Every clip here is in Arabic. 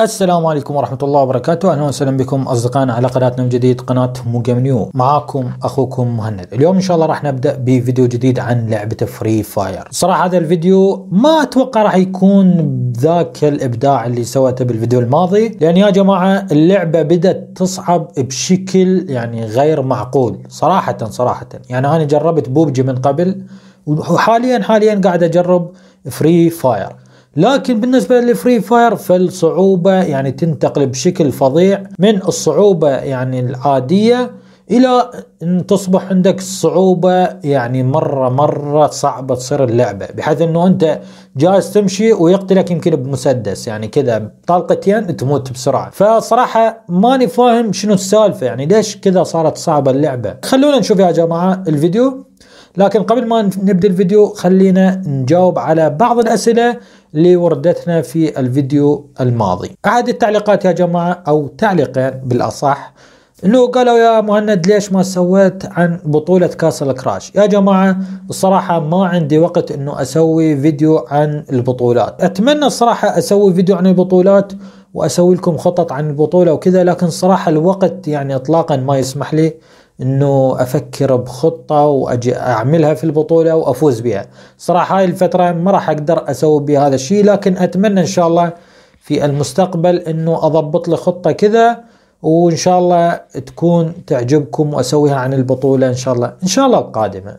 السلام عليكم ورحمة الله وبركاته أهلا وسهلا بكم أصدقائنا على قناتنا من جديد قناة موجم نيو معاكم أخوكم مهند اليوم إن شاء الله راح نبدأ بفيديو جديد عن لعبة فري فاير صراحة هذا الفيديو ما أتوقع راح يكون ذاك الإبداع اللي سويته بالفيديو الماضي لأن يا جماعة اللعبة بدأت تصعب بشكل يعني غير معقول صراحة صراحة يعني أنا جربت بوبجي من قبل وحاليا حاليا قاعد أجرب فري فاير لكن بالنسبة للفري فاير فالصعوبة يعني تنتقل بشكل فظيع من الصعوبة يعني العادية الى ان تصبح عندك صعوبه يعني مره مره صعبه تصير اللعبه بحيث انه انت جالس تمشي ويقتلك يمكن بمسدس يعني كذا بطلقتين تموت بسرعه فصراحه ماني فاهم شنو السالفه يعني ليش كذا صارت صعبه اللعبه خلونا نشوف يا جماعه الفيديو لكن قبل ما نبدا الفيديو خلينا نجاوب على بعض الاسئله اللي وردتنا في الفيديو الماضي أحد التعليقات يا جماعة أو تعليقين بالأصح انه قالوا يا مهند ليش ما سويت عن بطولة كاس الكراش يا جماعة الصراحة ما عندي وقت انه اسوي فيديو عن البطولات اتمنى الصراحة اسوي فيديو عن البطولات واسوي لكم خطط عن البطولة وكذا لكن صراحة الوقت يعني اطلاقا ما يسمح لي انه افكر بخطه واجي اعملها في البطوله وافوز بها صراحه هاي الفتره ما راح اقدر اسوي بهذا الشيء لكن اتمنى ان شاء الله في المستقبل انه اضبط لي خطه كذا وان شاء الله تكون تعجبكم واسويها عن البطوله ان شاء الله ان شاء الله القادمه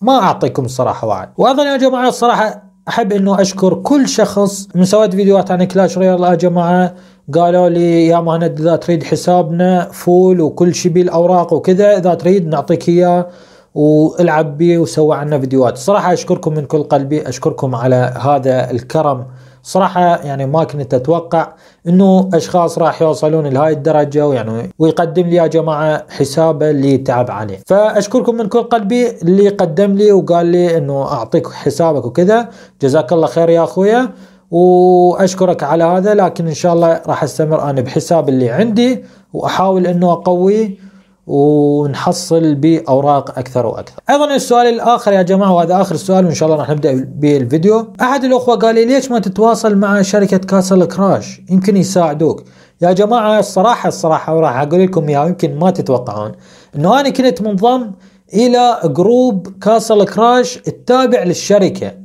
ما اعطيكم الصراحه وعد وايضا يا جماعه الصراحه احب انه اشكر كل شخص من سويت فيديوهات عن كلاش رويال يا جماعه قالوا لي يا مهند اذا تريد حسابنا فول وكل شيء بالاوراق وكذا اذا تريد نعطيك اياه والعب بي وسوى عنا فيديوهات صراحة أشكركم من كل قلبي أشكركم على هذا الكرم صراحة يعني ما كنت أتوقع أنه أشخاص راح يوصلون لهاي الدرجة ويعني ويقدم لي يا جماعة حسابه اللي تعب عليه فأشكركم من كل قلبي اللي قدم لي وقال لي أنه أعطيك حسابك وكذا جزاك الله خير يا أخويا واشكرك على هذا لكن ان شاء الله راح استمر انا بحساب اللي عندي واحاول انه اقوي ونحصل باوراق اكثر واكثر. ايضا السؤال الاخر يا جماعه وهذا اخر سؤال وان شاء الله راح نبدا بالفيديو. احد الاخوه قال لي ليش ما تتواصل مع شركه كاسل كراش؟ يمكن يساعدوك. يا جماعه الصراحه الصراحه وراح اقول لكم اياها يمكن ما تتوقعون انه انا كنت منضم الى جروب كاسل كراش التابع للشركه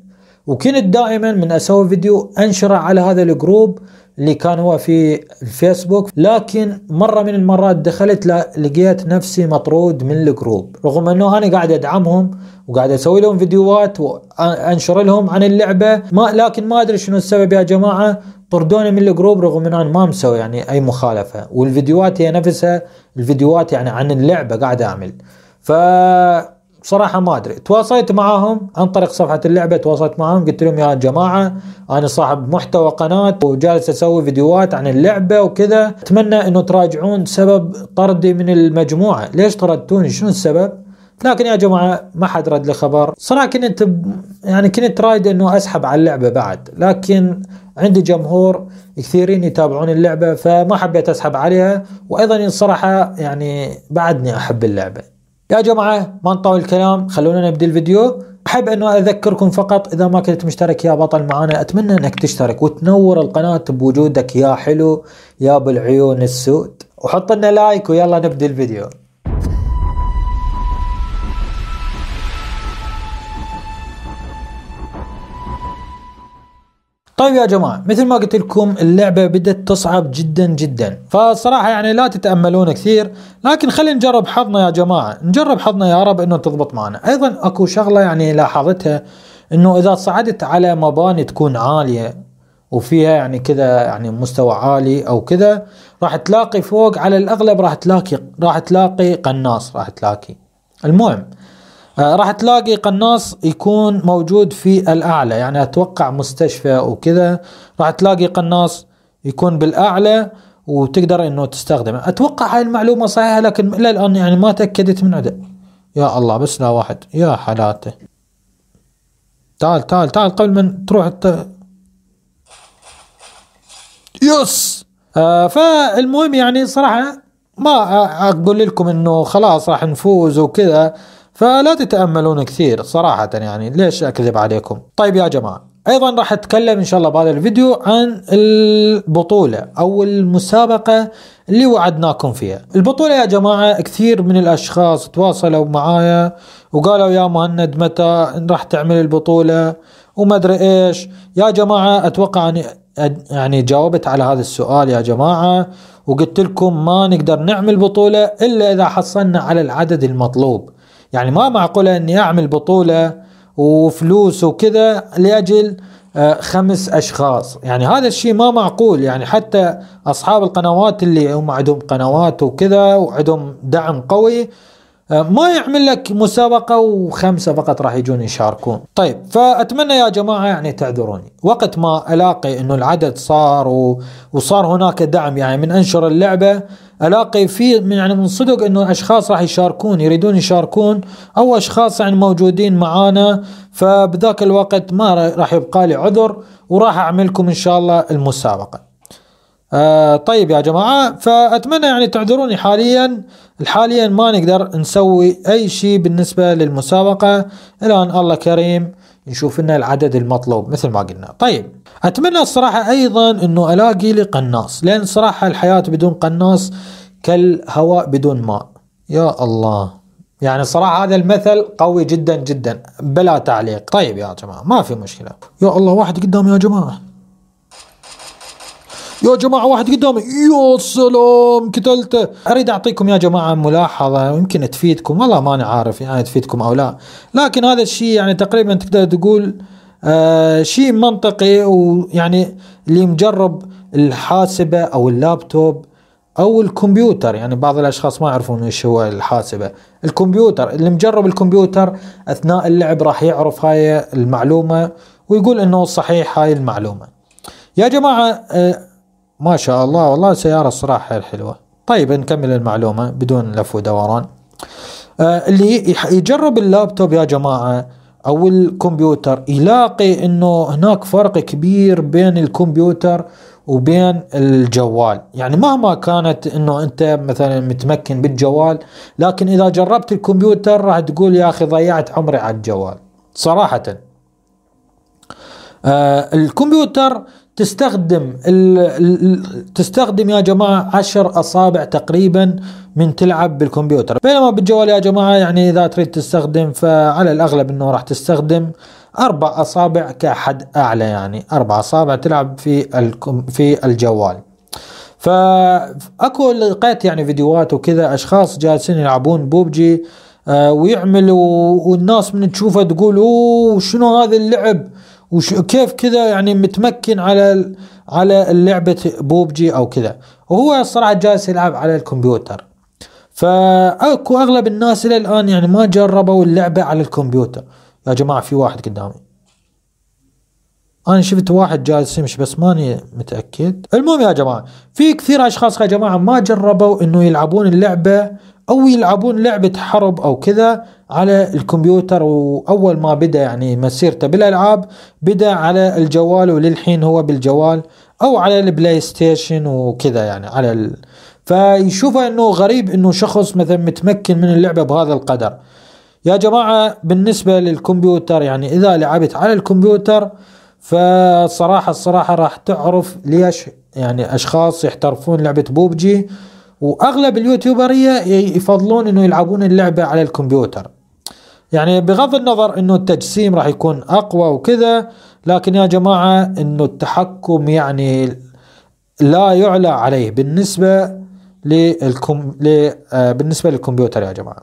وكنت دائما من اسوي فيديو انشره على هذا الجروب اللي كان هو في الفيسبوك لكن مره من المرات دخلت لقيت نفسي مطرود من الجروب رغم انه انا قاعد ادعمهم وقاعد اسوي لهم فيديوهات وانشر لهم عن اللعبه ما لكن ما ادري شنو السبب يا جماعه طردوني من الجروب رغم ان انا ما مسوي يعني اي مخالفه والفيديوهات هي نفسها الفيديوهات يعني عن اللعبه قاعد اعمل ف بصراحة ما أدري تواصلت معاهم عن طريق صفحة اللعبة تواصلت معاهم قلت لهم يا جماعة أنا صاحب محتوى قناة وجالس أسوي فيديوهات عن اللعبة وكذا أتمنى أنه تراجعون سبب طردي من المجموعة ليش طردتوني شنو السبب لكن يا جماعة ما حد رد لي خبر صراحة كنت يعني كنت رايد أنه أسحب على اللعبة بعد لكن عندي جمهور كثيرين يتابعون اللعبة فما حبيت أسحب عليها وأيضا الصراحة يعني بعدني أحب اللعبة يا جماعة ما نطول الكلام خلونا نبدأ الفيديو أحب أنه أذكركم فقط إذا ما كنت مشترك يا بطل معنا أتمنى أنك تشترك وتنور القناة بوجودك يا حلو يا بالعيون السود وحط لنا لايك ويلا نبدأ الفيديو طيب يا جماعة مثل ما قلت لكم اللعبة بدت تصعب جدا جدا فالصراحة يعني لا تتأملون كثير لكن خلينا نجرب حظنا يا جماعة نجرب حظنا يا رب انه تضبط معنا ايضا اكو شغلة يعني لاحظتها انه اذا صعدت على مباني تكون عالية وفيها يعني كذا يعني مستوى عالي او كذا راح تلاقي فوق على الاغلب راح تلاقي راح تلاقي قناص راح تلاقي المهم آه، راح تلاقي قناص يكون موجود في الاعلى يعني اتوقع مستشفى وكذا راح تلاقي قناص يكون بالاعلى وتقدر انه تستخدمه اتوقع هاي المعلومه صحيحه لكن الى الان يعني ما تاكدت من عدد يا الله بس لا واحد يا حالاته تعال تعال تعال قبل ما تروح الت... يس آه فالمهم يعني صراحه ما اقول لكم انه خلاص راح نفوز وكذا فلا تتاملون كثير صراحه يعني ليش اكذب عليكم طيب يا جماعه ايضا راح اتكلم ان شاء الله بهذا الفيديو عن البطوله او المسابقه اللي وعدناكم فيها البطوله يا جماعه كثير من الاشخاص تواصلوا معايا وقالوا يا مهند متى راح تعمل البطوله وما ادري ايش يا جماعه اتوقع اني يعني جاوبت على هذا السؤال يا جماعه وقلت لكم ما نقدر نعمل بطوله الا اذا حصلنا على العدد المطلوب يعني ما معقولة أني أعمل بطولة وفلوس وكذا لأجل آه، خمس أشخاص يعني هذا الشيء ما معقول يعني حتى أصحاب القنوات اللي هم عندهم قنوات وكذا وعندهم دعم قوي أه، ما يعمل لك مسابقه وخمسه فقط راح يجون يشاركون طيب فاتمنى يا جماعه يعني تعذروني وقت ما الاقي انه العدد صار وصار هناك دعم يعني من انشر اللعبه الاقي في من يعني من صدق انه اشخاص راح يشاركون يريدون يشاركون او اشخاص يعني موجودين معانا فبذاك الوقت ما راح يبقى لي عذر وراح اعملكم ان شاء الله المسابقه آه طيب يا جماعة فأتمنى يعني تعذروني حاليا حاليا ما نقدر نسوي أي شيء بالنسبة للمسابقة الآن الله كريم نشوف لنا العدد المطلوب مثل ما قلنا طيب أتمنى الصراحة أيضا أنه ألاقي لي قناص لأن صراحة الحياة بدون قناص كالهواء بدون ماء يا الله يعني صراحة هذا المثل قوي جدا جدا بلا تعليق طيب يا جماعة ما في مشكلة يا الله واحد قدام يا جماعة يا جماعه واحد قدامي يا سلام قتلته اريد اعطيكم يا جماعه ملاحظه يمكن تفيدكم والله ماني عارف يعني تفيدكم او لا لكن هذا الشيء يعني تقريبا تقدر تقول آه شيء منطقي ويعني اللي مجرب الحاسبه او اللابتوب او الكمبيوتر يعني بعض الاشخاص ما يعرفون ايش هو الحاسبه الكمبيوتر اللي مجرب الكمبيوتر اثناء اللعب راح يعرف هاي المعلومه ويقول انه صحيح هاي المعلومه يا جماعه آه ما شاء الله والله سيارة صراحة حيل حلوة طيب نكمل المعلومة بدون لف ودوران آه، اللي يجرب اللابتوب يا جماعة او الكمبيوتر يلاقي انه هناك فرق كبير بين الكمبيوتر وبين الجوال يعني مهما كانت انه انت مثلا متمكن بالجوال لكن اذا جربت الكمبيوتر راح تقول يا اخي ضيعت عمري على الجوال صراحة آه الكمبيوتر تستخدم تستخدم يا جماعه عشر اصابع تقريبا من تلعب بالكمبيوتر بينما بالجوال يا جماعه يعني اذا تريد تستخدم فعلى الاغلب انه راح تستخدم اربع اصابع كحد اعلى يعني اربع اصابع تلعب في الكم في الجوال فاكو لقيت يعني فيديوهات وكذا اشخاص جالسين يلعبون بوبجي آه، ويعملوا والناس من تشوفه تقول اوه شنو هذا اللعب وكيف كذا يعني متمكن على على لعبه بوبجي او كذا وهو الصراحه جالس يلعب على الكمبيوتر فاكو اغلب الناس الى الان يعني ما جربوا اللعبه على الكمبيوتر يا جماعه في واحد قدامي انا شفت واحد جالس يمشي بس ماني متاكد المهم يا جماعه في كثير اشخاص يا جماعه ما جربوا انه يلعبون اللعبه او يلعبون لعبه حرب او كذا على الكمبيوتر واول ما بدا يعني مسيرته بالالعاب بدا على الجوال وللحين هو بالجوال او على البلاي ستيشن وكذا يعني على ال... فيشوفه انه غريب انه شخص مثلا متمكن من اللعبه بهذا القدر يا جماعه بالنسبه للكمبيوتر يعني اذا لعبت على الكمبيوتر فالصراحة الصراحة راح تعرف ليش يعني أشخاص يحترفون لعبة بوبجي وأغلب اليوتيوبرية يفضلون إنه يلعبون اللعبة على الكمبيوتر يعني بغض النظر إنه التجسيم راح يكون أقوى وكذا لكن يا جماعة إنه التحكم يعني لا يعلى عليه بالنسبة للكم... ل... آه، بالنسبة للكمبيوتر يا جماعة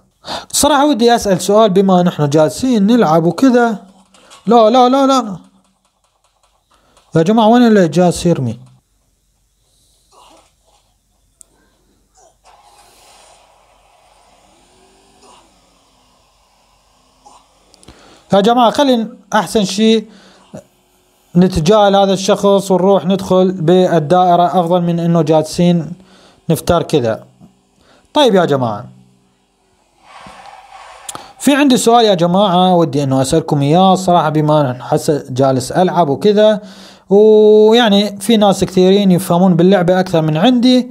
صراحة ودي أسأل سؤال بما نحن جالسين نلعب وكذا لا لا لا لا يا جماعة وين اللي جالس يرمي يا جماعة خلينا أحسن شيء نتجاهل هذا الشخص ونروح ندخل بالدائرة أفضل من أنه جالسين نفتر كذا طيب يا جماعة في عندي سؤال يا جماعة ودي أنه أسألكم إياه صراحة بما حس جالس ألعب وكذا ويعني في ناس كثيرين يفهمون باللعبة أكثر من عندي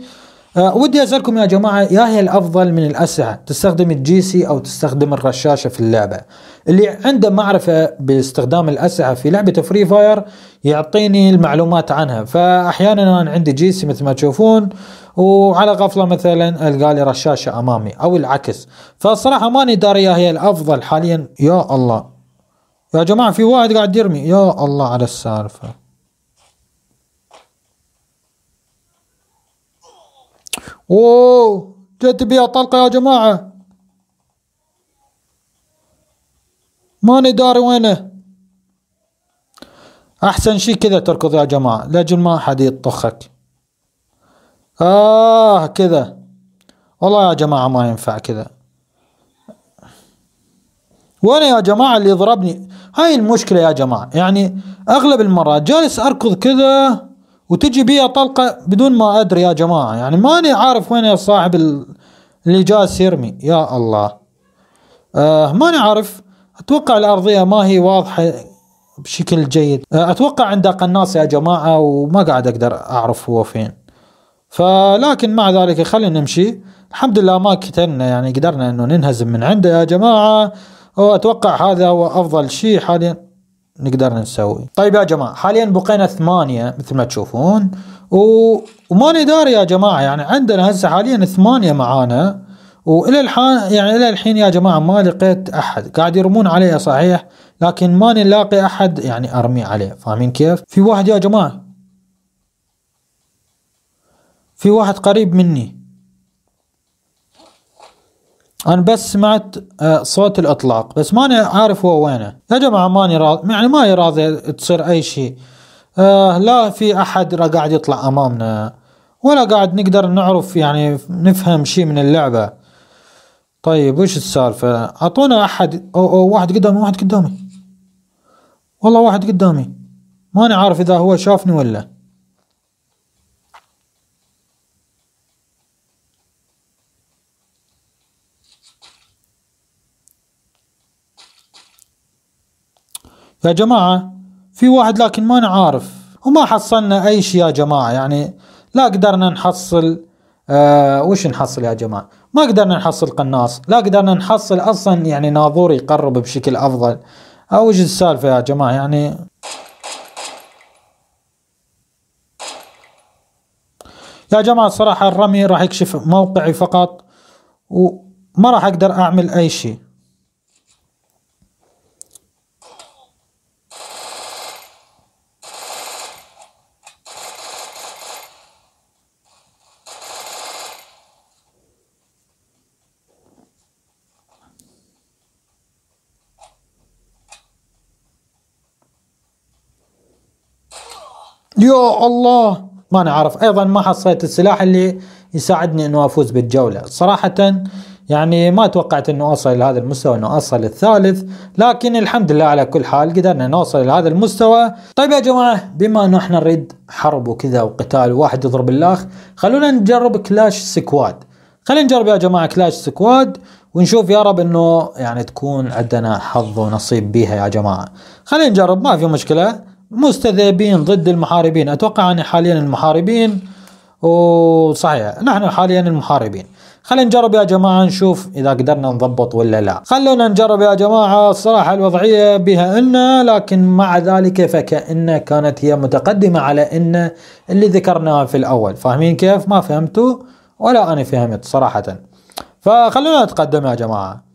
أه ودي أسألكم يا جماعة يا هي الأفضل من الأسلحة تستخدم الجي سي أو تستخدم الرشاشة في اللعبة اللي عنده معرفة باستخدام الأسلحة في لعبة فري فاير يعطيني المعلومات عنها فأحيانا أنا عندي جي سي مثل ما تشوفون وعلى غفلة مثلا ألقى لي رشاشة أمامي أو العكس فالصراحة ماني داري يا هي الأفضل حاليا يا الله يا جماعة في واحد قاعد يرمي يا الله على السالفة اوه جت بيها طلقة يا جماعة ماني داري وينه احسن شي كذا تركض يا جماعة لاجل ما حد يطخك اه كذا والله يا جماعة ما ينفع كذا وانا يا جماعة اللي ضربني هاي المشكلة يا جماعة يعني اغلب المرات جالس اركض كذا وتجي بيا طلقه بدون ما ادري يا جماعه يعني ماني عارف وين يا صاحب اللي جالس يرمي يا الله آه ماني عارف اتوقع الارضيه ما هي واضحه بشكل جيد آه اتوقع عنده قناص يا جماعه وما قاعد اقدر اعرف هو فين فلكن مع ذلك خلينا نمشي الحمد لله ما كتلنا يعني قدرنا انه ننهزم من عنده يا جماعه واتوقع هذا هو افضل شيء حاليا نقدر نسوي طيب يا جماعة حاليا بقينا ثمانية مثل ما تشوفون و... وما ندار يا جماعة يعني عندنا هسه حاليا ثمانية معانا والى الحين يعني الى الحين يا جماعة ما لقيت احد قاعد يرمون علي صحيح لكن ما نلاقي احد يعني ارمي عليه فاهمين كيف في واحد يا جماعة في واحد قريب مني انا بس سمعت آه، صوت الاطلاق بس ماني عارف هو وينه يا جماعه ماني راضي يعني ما راضي تصير اي شيء آه، لا في احد قاعد يطلع امامنا ولا قاعد نقدر نعرف يعني نفهم شيء من اللعبه طيب وش السالفه اعطونا احد أو, أو واحد قدامي واحد قدامي والله واحد قدامي ماني عارف اذا هو شافني ولا يا جماعة في واحد لكن ما نعرف وما حصلنا أي شيء يا جماعة يعني لا قدرنا نحصل آه وش نحصل يا جماعة ما قدرنا نحصل قناص لا قدرنا نحصل أصلا يعني ناظور يقرب بشكل أفضل أو آه، وش السالفة يا جماعة يعني يا جماعة الصراحة الرمي راح يكشف موقعي فقط وما راح أقدر أعمل أي شيء يا الله ما نعرف ايضا ما حصلت السلاح اللي يساعدني انه افوز بالجوله صراحه يعني ما توقعت انه اوصل لهذا المستوى انه اوصل الثالث لكن الحمد لله على كل حال قدرنا نوصل لهذا المستوى طيب يا جماعه بما انه احنا نريد حرب وكذا وقتال واحد يضرب الاخ خلونا نجرب كلاش سكواد خلينا نجرب يا جماعه كلاش سكواد ونشوف يا رب انه يعني تكون عندنا حظ ونصيب بيها يا جماعه خلينا نجرب ما في مشكله مستذئبين ضد المحاربين أتوقع أن حاليا المحاربين وصحيح نحن حاليا المحاربين خلينا نجرب يا جماعة نشوف إذا قدرنا نضبط ولا لا خلونا نجرب يا جماعة الصراحة الوضعية بها ان لكن مع ذلك فكأن كانت هي متقدمة على إن اللي ذكرناه في الأول فاهمين كيف ما فهمتوا ولا أنا فهمت صراحة فخلونا نتقدم يا جماعة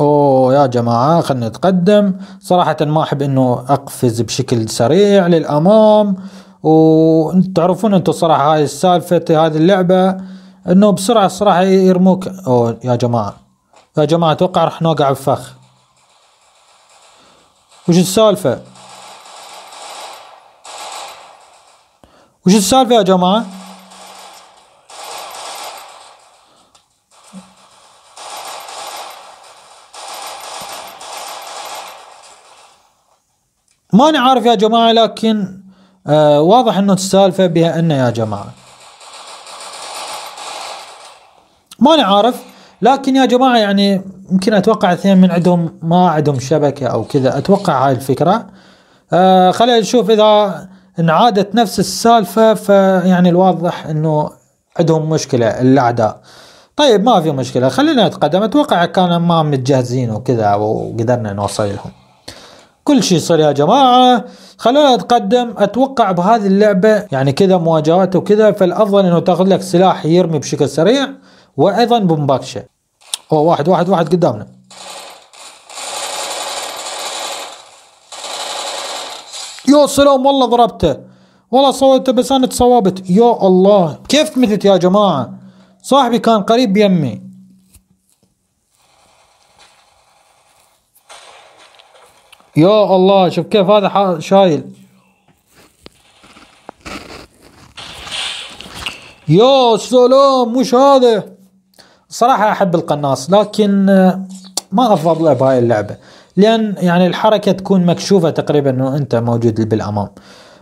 اوه يا جماعة خلنا نتقدم صراحة ما احب انه اقفز بشكل سريع للامام وتعرفون انتم صراحة هاي السالفة هذه اللعبة انه بسرعة الصراحة يرموك اوه يا جماعة يا جماعة اتوقع راح نوقع بفخ وش السالفة وش السالفة يا جماعة ما نعرف عارف يا جماعة لكن آه واضح أنه السالفة بها أنه يا جماعة ما نعرف عارف لكن يا جماعة يعني يمكن أتوقع اثنين من عندهم ما عندهم شبكة أو كذا أتوقع هاي الفكرة آه خلينا نشوف إذا انعادت نفس السالفة فيعني الواضح أنه عندهم مشكلة الأعداء طيب ما في مشكلة خلينا نتقدم أتوقع كان ما متجهزين وكذا وقدرنا نوصل لهم كل شيء يصير يا جماعه خلونا اتقدم اتوقع بهذه اللعبه يعني كذا مواجهات وكذا فالافضل انه تاخذ لك سلاح يرمي بشكل سريع وايضا بمباكشه هو واحد واحد واحد قدامنا يو سلام والله ضربته والله صوته بس انا تصوبت يا الله كيف متت يا جماعه صاحبي كان قريب يمي يا الله شوف كيف هذا شايل يا سلام وش هذا صراحة أحب القناص لكن آه، ما أفضل له بهاي اللعبة لأن يعني الحركة تكون مكشوفة تقريبا أنه أنت موجود بالأمام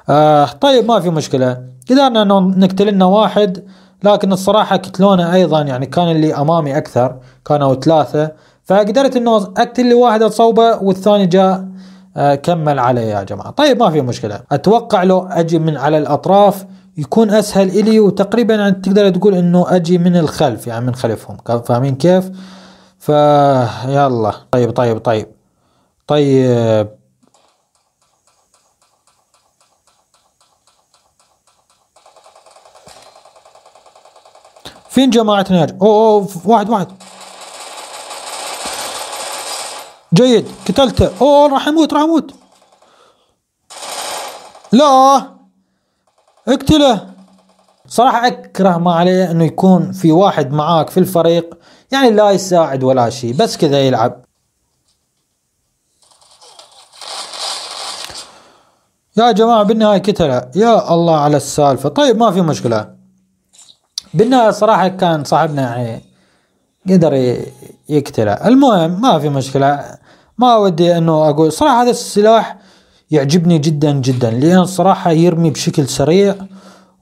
آه طيب ما في مشكلة قدرنا نقتل لنا واحد لكن الصراحة قتلونا أيضا يعني كان اللي أمامي أكثر كانوا ثلاثة فقدرت انه اقتل لي واحد اصوبه والثاني جاء آه، كمل علي يا جماعه طيب ما في مشكله اتوقع لو اجي من على الاطراف يكون اسهل الي وتقريبا يعني تقدر تقول انه اجي من الخلف يعني من خلفهم فاهمين كيف ف يلا طيب طيب طيب طيب فين جماعتنا اوه اوه واحد واحد جيد قتلته اوه راح يموت راح يموت لا اقتله صراحة أكره ما عليه أنه يكون في واحد معاك في الفريق يعني لا يساعد ولا شيء بس كذا يلعب يا جماعة بالنهاية كتلة يا الله على السالفة طيب ما في مشكلة بالنهاية صراحة كان صاحبنا يعني قدر يقتله المهم ما في مشكلة ما ودي انه اقول صراحة هذا السلاح يعجبني جدا جدا لان صراحة يرمي بشكل سريع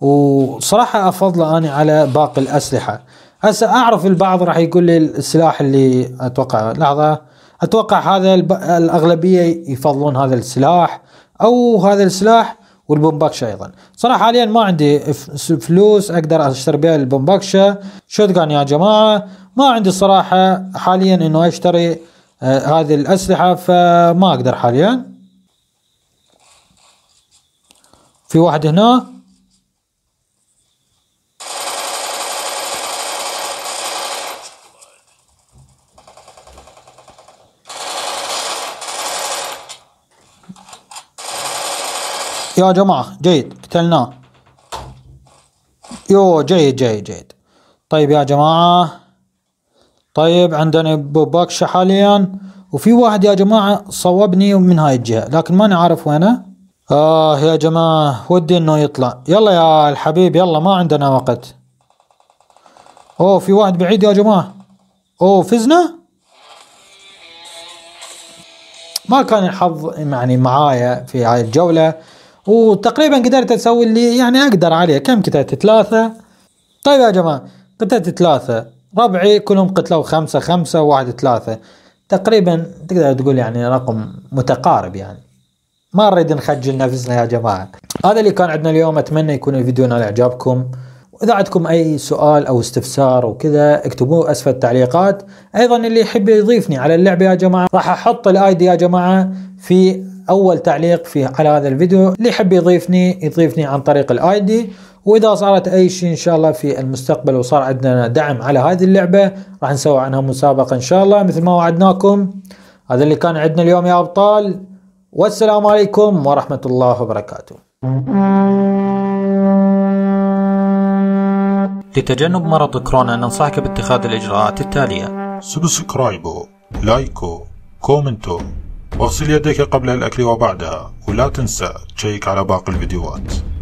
وصراحة افضله انا على باقي الاسلحة هسه اعرف البعض راح يقول لي السلاح اللي اتوقع لحظة اتوقع هذا الاغلبية يفضلون هذا السلاح او هذا السلاح والبومباكشا ايضا صراحه حاليا ما عندي فلوس اقدر اشتري بها البومباكشا شوتجان يا جماعه ما عندي صراحه حاليا انه اشتري آه، هذه الاسلحه فما اقدر حاليا في واحد هنا يا جماعة جيد قتلناه يو جيد جيد جيد طيب يا جماعة طيب عندنا بوباكشة حاليا وفي واحد يا جماعة صوبني من هاي الجهة لكن ماني عارف وينه آه يا جماعة ودي انه يطلع يلا يا الحبيب يلا ما عندنا وقت اوه في واحد بعيد يا جماعة اوه فزنا ما كان الحظ يعني معايا في هاي الجولة وتقريبا قدرت اسوي اللي يعني اقدر عليه كم قتلت ثلاثة طيب يا جماعة قتلت ثلاثة ربعي كلهم قتلوا خمسة خمسة واحد ثلاثة تقريبا تقدر تقول يعني رقم متقارب يعني ما نريد نخجل نفسنا يا جماعة هذا اللي كان عندنا اليوم أتمنى يكون الفيديو نال إعجابكم وإذا عندكم أي سؤال أو استفسار وكذا اكتبوه أسفل التعليقات أيضا اللي يحب يضيفني على اللعبة يا جماعة راح أحط الآيدي يا جماعة في اول تعليق في على هذا الفيديو اللي يحب يضيفني يضيفني عن طريق الاي دي واذا صارت اي شيء ان شاء الله في المستقبل وصار عندنا دعم على هذه اللعبه راح نسوي عنها مسابقه ان شاء الله مثل ما وعدناكم هذا اللي كان عندنا اليوم يا ابطال والسلام عليكم ورحمه الله وبركاته لتجنب مرض كورونا ننصحك باتخاذ الإجراءات التالية سبسكرايبو لايكو كومنتو واغسل يديك قبل الأكل وبعدها ولا تنسى تشيك على باقي الفيديوهات